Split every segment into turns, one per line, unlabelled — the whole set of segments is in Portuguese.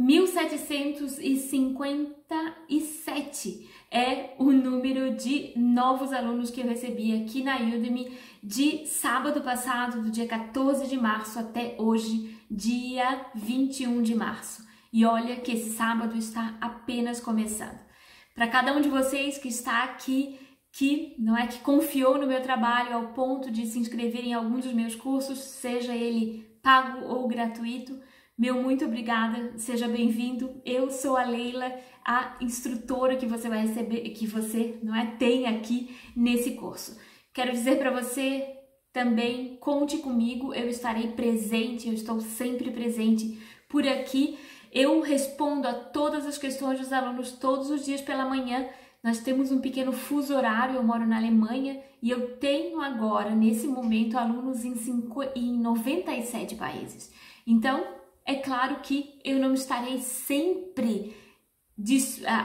1757 é o número de novos alunos que eu recebi aqui na Udemy de sábado passado, do dia 14 de março até hoje, dia 21 de março. E olha que esse sábado está apenas começando. Para cada um de vocês que está aqui, que não é que confiou no meu trabalho ao ponto de se inscrever em algum dos meus cursos, seja ele pago ou gratuito, meu muito obrigada, seja bem-vindo. Eu sou a Leila, a instrutora que você vai receber, que você não é tem aqui nesse curso. Quero dizer para você também, conte comigo, eu estarei presente, eu estou sempre presente por aqui. Eu respondo a todas as questões dos alunos todos os dias pela manhã. Nós temos um pequeno fuso horário, eu moro na Alemanha e eu tenho agora, nesse momento, alunos em, em 97 países. Então, é claro que eu não estarei sempre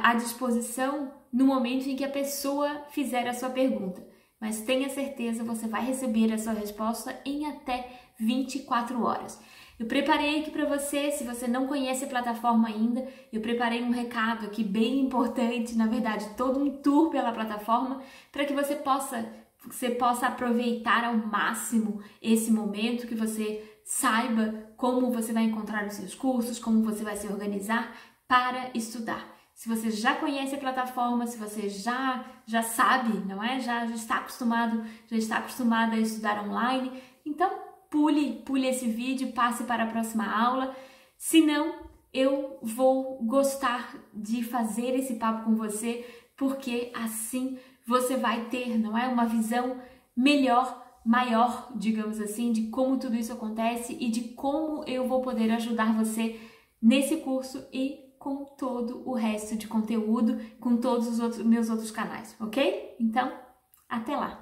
à disposição no momento em que a pessoa fizer a sua pergunta, mas tenha certeza você vai receber a sua resposta em até 24 horas. Eu preparei aqui para você, se você não conhece a plataforma ainda, eu preparei um recado aqui bem importante, na verdade, todo um tour pela plataforma, para que você possa, você possa aproveitar ao máximo esse momento que você saiba como você vai encontrar os seus cursos, como você vai se organizar para estudar. Se você já conhece a plataforma, se você já já sabe, não é? Já, já está acostumado, já está acostumada a estudar online, então pule, pule esse vídeo, passe para a próxima aula. Se não, eu vou gostar de fazer esse papo com você, porque assim você vai ter, não é, uma visão melhor maior, digamos assim, de como tudo isso acontece e de como eu vou poder ajudar você nesse curso e com todo o resto de conteúdo, com todos os outros, meus outros canais, ok? Então, até lá!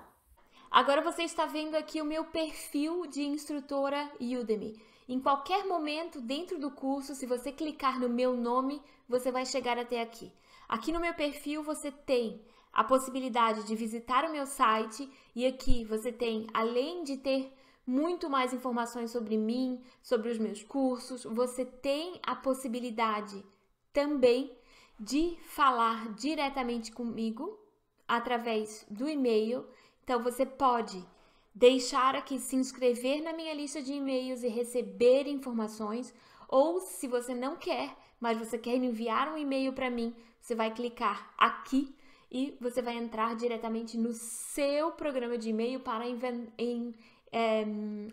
Agora você está vendo aqui o meu perfil de instrutora Udemy. Em qualquer momento dentro do curso, se você clicar no meu nome, você vai chegar até aqui. Aqui no meu perfil você tem a possibilidade de visitar o meu site e aqui você tem, além de ter muito mais informações sobre mim, sobre os meus cursos, você tem a possibilidade também de falar diretamente comigo através do e-mail. Então você pode deixar aqui se inscrever na minha lista de e-mails e receber informações, ou se você não quer, mas você quer enviar um e-mail para mim, você vai clicar aqui e você vai entrar diretamente no seu programa de e-mail para em, é,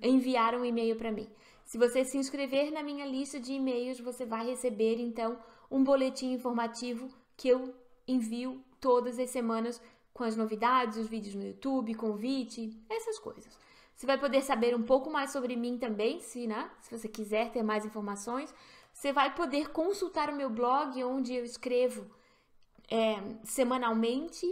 enviar um e-mail para mim. Se você se inscrever na minha lista de e-mails, você vai receber então um boletim informativo que eu envio todas as semanas com as novidades, os vídeos no YouTube, convite, essas coisas. Você vai poder saber um pouco mais sobre mim também, se, né, se você quiser ter mais informações. Você vai poder consultar o meu blog, onde eu escrevo é, semanalmente.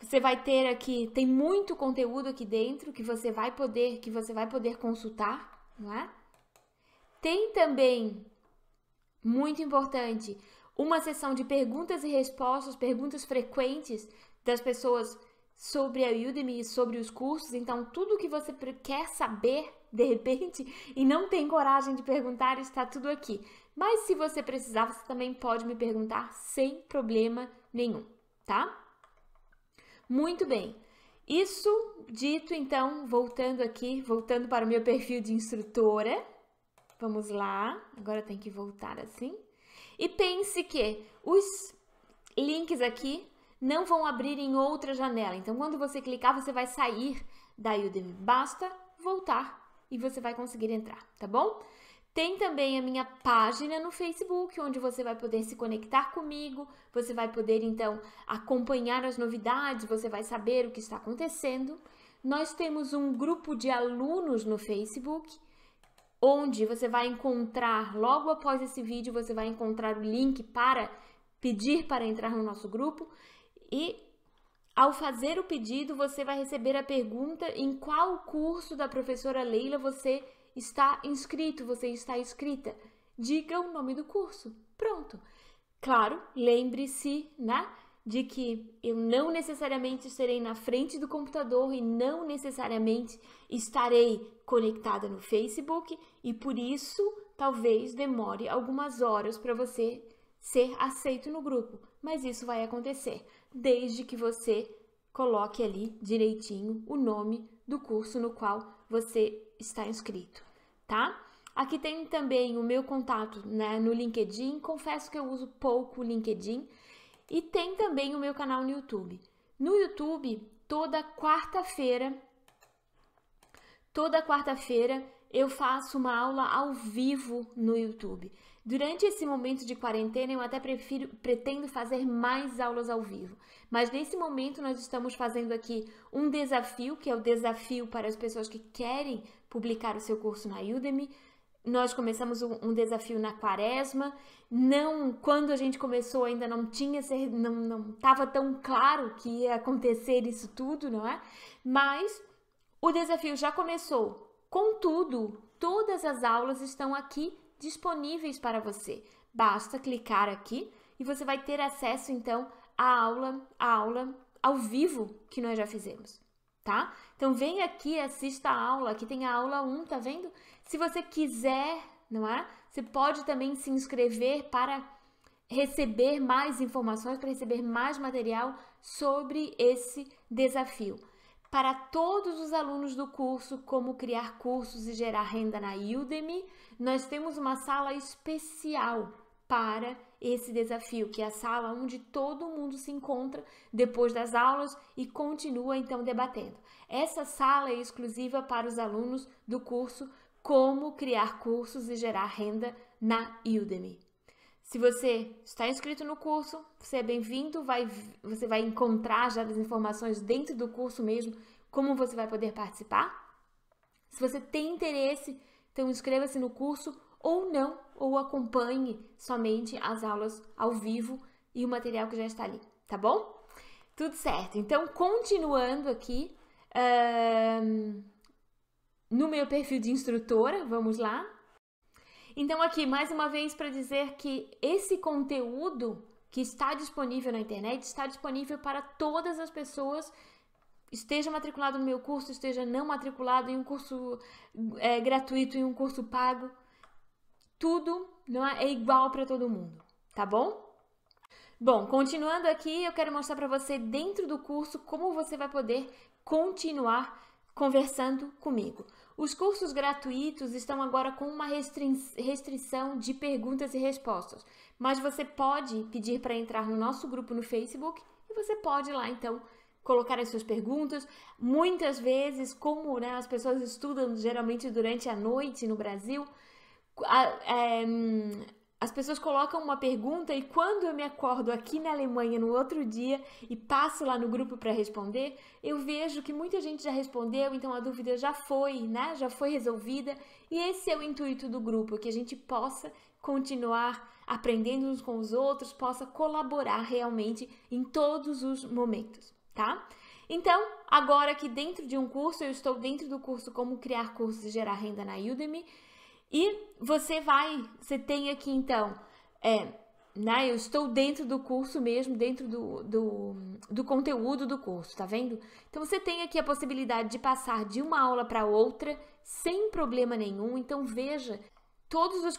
Você vai ter aqui, tem muito conteúdo aqui dentro que você vai poder, que você vai poder consultar, não é? Tem também, muito importante, uma sessão de perguntas e respostas, perguntas frequentes das pessoas sobre a Udemy, sobre os cursos, então tudo que você quer saber de repente e não tem coragem de perguntar, está tudo aqui. Mas se você precisar, você também pode me perguntar sem problema nenhum, tá? Muito bem. Isso dito, então, voltando aqui, voltando para o meu perfil de instrutora. Vamos lá. Agora tem que voltar assim. E pense que os links aqui não vão abrir em outra janela. Então, quando você clicar, você vai sair da Udemy. Basta voltar e você vai conseguir entrar, tá bom? Tem também a minha página no Facebook, onde você vai poder se conectar comigo, você vai poder então acompanhar as novidades, você vai saber o que está acontecendo. Nós temos um grupo de alunos no Facebook, onde você vai encontrar, logo após esse vídeo, você vai encontrar o link para pedir para entrar no nosso grupo. E ao fazer o pedido, você vai receber a pergunta em qual curso da professora Leila você está inscrito, você está inscrita. Diga o nome do curso. Pronto. Claro, lembre-se, né, de que eu não necessariamente estarei na frente do computador e não necessariamente estarei conectada no Facebook e por isso talvez demore algumas horas para você ser aceito no grupo, mas isso vai acontecer desde que você coloque ali direitinho o nome do curso no qual você está inscrito, tá? Aqui tem também o meu contato né, no LinkedIn. Confesso que eu uso pouco o LinkedIn. E tem também o meu canal no YouTube. No YouTube, toda quarta-feira, toda quarta-feira eu faço uma aula ao vivo no YouTube. Durante esse momento de quarentena, eu até prefiro, pretendo fazer mais aulas ao vivo. Mas nesse momento, nós estamos fazendo aqui um desafio, que é o desafio para as pessoas que querem publicar o seu curso na Udemy. Nós começamos um, um desafio na quaresma. Não, quando a gente começou ainda não tinha, não, não estava tão claro que ia acontecer isso tudo, não é? Mas o desafio já começou. Contudo, todas as aulas estão aqui disponíveis para você. Basta clicar aqui e você vai ter acesso então à aula, à aula ao vivo que nós já fizemos, tá? Então vem aqui, assista a aula, aqui tem a aula 1, tá vendo? Se você quiser, não é? Você pode também se inscrever para receber mais informações, para receber mais material sobre esse desafio para todos os alunos do curso Como Criar Cursos e Gerar Renda na Udemy, nós temos uma sala especial para esse desafio, que é a sala onde todo mundo se encontra depois das aulas e continua então debatendo. Essa sala é exclusiva para os alunos do curso Como Criar Cursos e Gerar Renda na Udemy. Se você está inscrito no curso, você é bem-vindo, vai, você vai encontrar já as informações dentro do curso mesmo, como você vai poder participar. Se você tem interesse, então inscreva-se no curso ou não, ou acompanhe somente as aulas ao vivo e o material que já está ali, tá bom? Tudo certo. Então, continuando aqui, no meu perfil de instrutora, vamos lá, então, aqui mais uma vez para dizer que esse conteúdo que está disponível na internet está disponível para todas as pessoas. Esteja matriculado no meu curso, esteja não matriculado em um curso é, gratuito, em um curso pago. Tudo não é, é igual para todo mundo, tá bom? Bom, continuando aqui, eu quero mostrar para você dentro do curso como você vai poder continuar conversando comigo. Os cursos gratuitos estão agora com uma restri restrição de perguntas e respostas, mas você pode pedir para entrar no nosso grupo no Facebook e você pode lá então colocar as suas perguntas. Muitas vezes, como né, as pessoas estudam geralmente durante a noite no Brasil, a, é, hum, as pessoas colocam uma pergunta e quando eu me acordo aqui na Alemanha no outro dia e passo lá no grupo para responder, eu vejo que muita gente já respondeu, então a dúvida já foi, né? Já foi resolvida. E esse é o intuito do grupo, que a gente possa continuar aprendendo uns com os outros, possa colaborar realmente em todos os momentos, tá? Então, agora que dentro de um curso, eu estou dentro do curso Como Criar Cursos e Gerar Renda na Udemy, e você vai, você tem aqui então, é, né, eu estou dentro do curso mesmo, dentro do, do, do conteúdo do curso, tá vendo? Então você tem aqui a possibilidade de passar de uma aula para outra sem problema nenhum, então veja Todos os,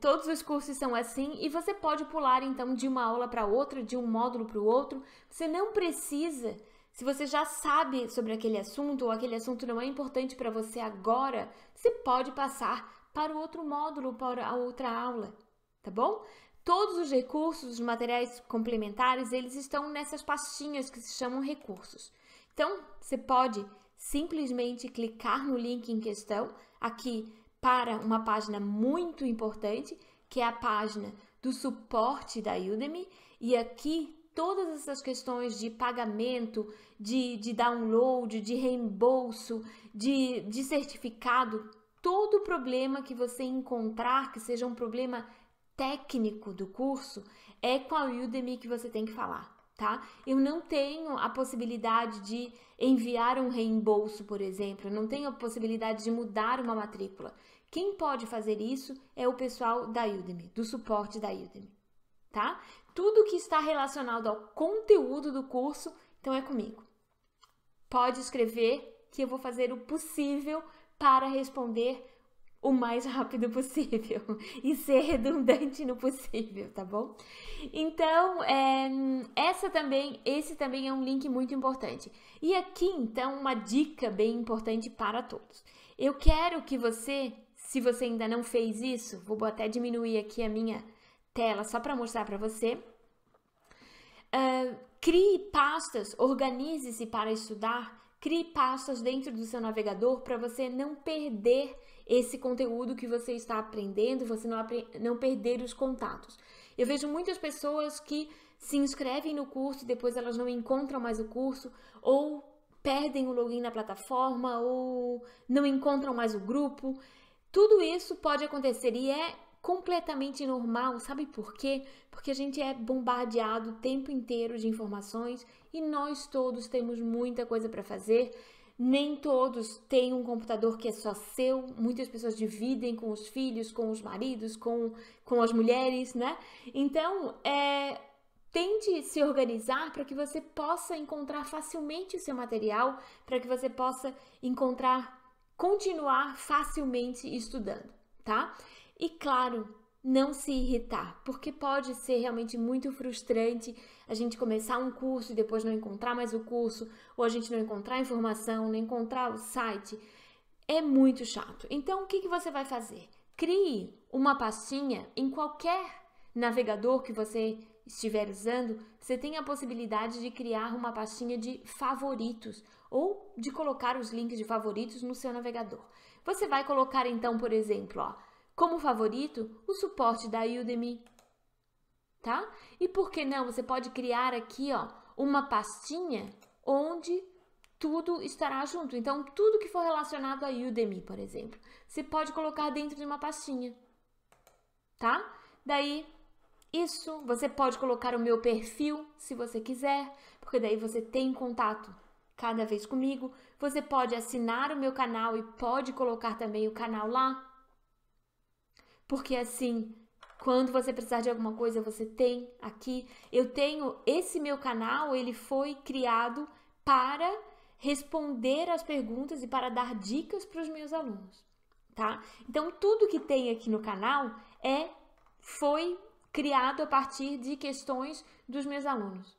todos os cursos são assim e você pode pular então de uma aula para outra, de um módulo para o outro. Você não precisa se você já sabe sobre aquele assunto ou aquele assunto não é importante para você agora, você pode passar para o outro módulo, para a outra aula, tá bom? Todos os recursos, os materiais complementares, eles estão nessas pastinhas que se chamam recursos. Então, você pode simplesmente clicar no link em questão, aqui para uma página muito importante, que é a página do suporte da Udemy, e aqui todas essas questões de pagamento, de, de download, de reembolso, de, de certificado, todo problema que você encontrar que seja um problema técnico do curso, é com a Udemy que você tem que falar. Tá? Eu não tenho a possibilidade de enviar um reembolso, por exemplo, eu não tenho a possibilidade de mudar uma matrícula. Quem pode fazer isso é o pessoal da Udemy, do suporte da Udemy, tá? tudo que está relacionado ao conteúdo do curso, então é comigo. Pode escrever que eu vou fazer o possível para responder o mais rápido possível e ser redundante no possível, tá bom? Então, é, essa também, esse também é um link muito importante. E aqui, então, uma dica bem importante para todos. Eu quero que você, se você ainda não fez isso, vou até diminuir aqui a minha tela só para mostrar para você. Uh, crie pastas, organize-se para estudar, crie pastas dentro do seu navegador para você não perder esse conteúdo que você está aprendendo, você não, não perder os contatos. Eu vejo muitas pessoas que se inscrevem no curso e depois elas não encontram mais o curso, ou perdem o login na plataforma, ou não encontram mais o grupo. Tudo isso pode acontecer e é completamente normal, sabe por quê? Porque a gente é bombardeado o tempo inteiro de informações e nós todos temos muita coisa para fazer. Nem todos têm um computador que é só seu, muitas pessoas dividem com os filhos, com os maridos, com, com as mulheres, né? Então, é, Tente se organizar para que você possa encontrar facilmente o seu material, para que você possa encontrar, continuar facilmente estudando, tá? E claro, não se irritar, porque pode ser realmente muito frustrante a gente começar um curso e depois não encontrar mais o curso, ou a gente não encontrar a informação, não encontrar o site. É muito chato. Então, o que, que você vai fazer? Crie uma pastinha em qualquer navegador que você estiver usando, você tem a possibilidade de criar uma pastinha de favoritos ou de colocar os links de favoritos no seu navegador. Você vai colocar então, por exemplo, ó, como favorito, o suporte da Udemy, tá? E por que não? Você pode criar aqui, ó, uma pastinha onde tudo estará junto. Então, tudo que for relacionado a Udemy, por exemplo, você pode colocar dentro de uma pastinha, tá? Daí, isso, você pode colocar o meu perfil, se você quiser, porque daí você tem contato cada vez comigo. Você pode assinar o meu canal e pode colocar também o canal lá. Porque assim, quando você precisar de alguma coisa, você tem aqui. Eu tenho esse meu canal, ele foi criado para responder às perguntas e para dar dicas para os meus alunos, tá? Então tudo que tem aqui no canal é foi criado a partir de questões dos meus alunos.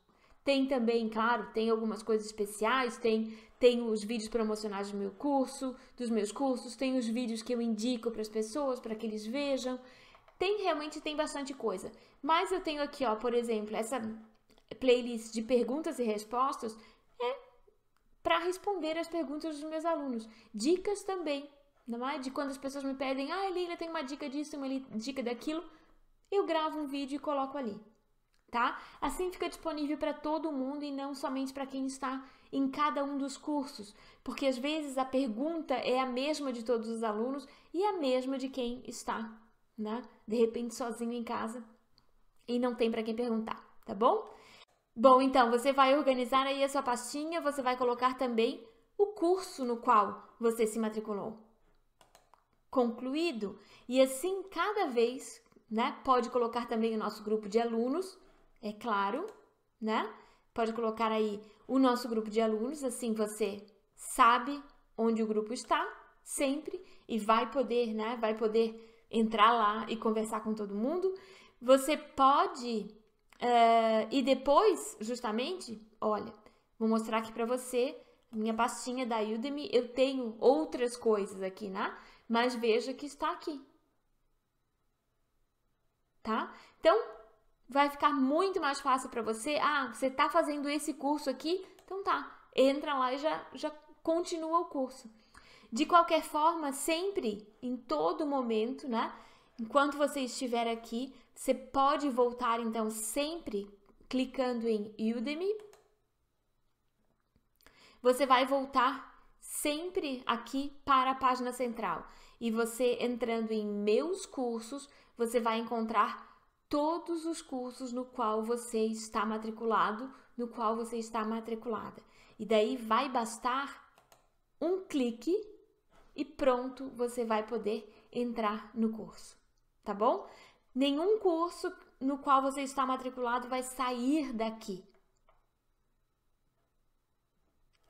Tem também, claro, tem algumas coisas especiais, tem, tem os vídeos promocionais do meu curso, dos meus cursos, tem os vídeos que eu indico para as pessoas, para que eles vejam. Tem realmente tem bastante coisa. Mas eu tenho aqui, ó, por exemplo, essa playlist de perguntas e respostas é para responder as perguntas dos meus alunos. Dicas também, não é? De quando as pessoas me pedem: "Ah, Leila, tem uma dica disso, uma dica daquilo". Eu gravo um vídeo e coloco ali tá? Assim fica disponível para todo mundo e não somente para quem está em cada um dos cursos, porque às vezes a pergunta é a mesma de todos os alunos e a mesma de quem está, né? De repente sozinho em casa e não tem para quem perguntar, tá bom? Bom, então você vai organizar aí a sua pastinha, você vai colocar também o curso no qual você se matriculou. Concluído, e assim cada vez né? Pode colocar também o nosso grupo de alunos é claro, né? Pode colocar aí o nosso grupo de alunos, assim você sabe onde o grupo está sempre e vai poder, né? Vai poder entrar lá e conversar com todo mundo. Você pode uh, e depois, justamente, olha, vou mostrar aqui para você minha pastinha da Udemy. Eu tenho outras coisas aqui, né? Mas veja que está aqui, tá? Então vai ficar muito mais fácil para você. Ah, você está fazendo esse curso aqui, então tá, entra lá e já, já continua o curso. De qualquer forma, sempre, em todo momento, né? Enquanto você estiver aqui, você pode voltar então sempre clicando em Udemy. Você vai voltar sempre aqui para a página central e você entrando em meus cursos, você vai encontrar todos os cursos no qual você está matriculado, no qual você está matriculada. E daí vai bastar um clique e pronto, você vai poder entrar no curso, tá bom? Nenhum curso no qual você está matriculado vai sair daqui.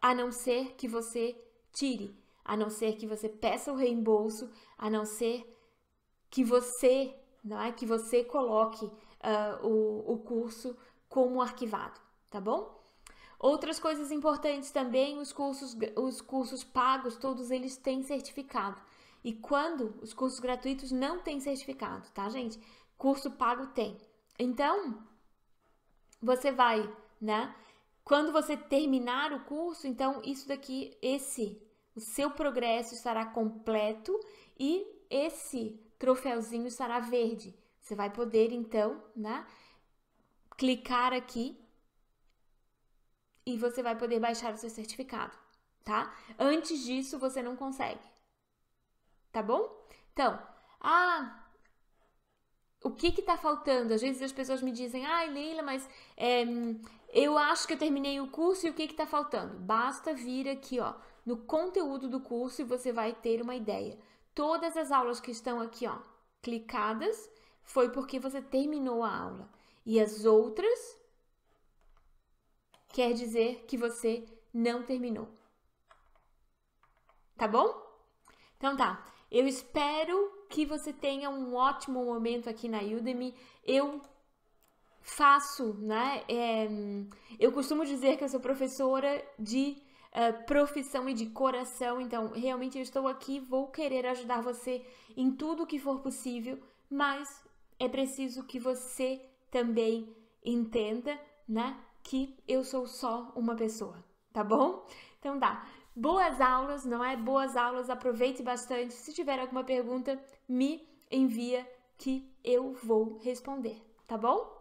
A não ser que você tire, a não ser que você peça o reembolso, a não ser que você não é que você coloque uh, o, o curso como arquivado, tá bom? Outras coisas importantes também, os cursos, os cursos pagos, todos eles têm certificado. E quando os cursos gratuitos não têm certificado, tá, gente? Curso pago tem. Então, você vai, né? Quando você terminar o curso, então isso daqui, esse, o seu progresso estará completo e esse troféuzinho estará verde. Você vai poder então, né, clicar aqui e você vai poder baixar o seu certificado, tá? Antes disso você não consegue. Tá bom? Então, ah, o que está faltando? Às vezes as pessoas me dizem, ai ah, Leila, mas é, eu acho que eu terminei o curso e o que está faltando? Basta vir aqui ó, no conteúdo do curso e você vai ter uma ideia todas as aulas que estão aqui, ó, clicadas, foi porque você terminou a aula. E as outras quer dizer que você não terminou. Tá bom? Então tá. Eu espero que você tenha um ótimo momento aqui na Udemy. Eu faço, né? É, eu costumo dizer que eu sou professora de eh, profissão e de coração. Então, realmente eu estou aqui, vou querer ajudar você em tudo que for possível, mas é preciso que você também entenda, né, que eu sou só uma pessoa, tá bom? Então dá. Tá. Boas aulas, não é? Boas aulas, aproveite bastante. Se tiver alguma pergunta, me envia que eu vou responder, tá bom?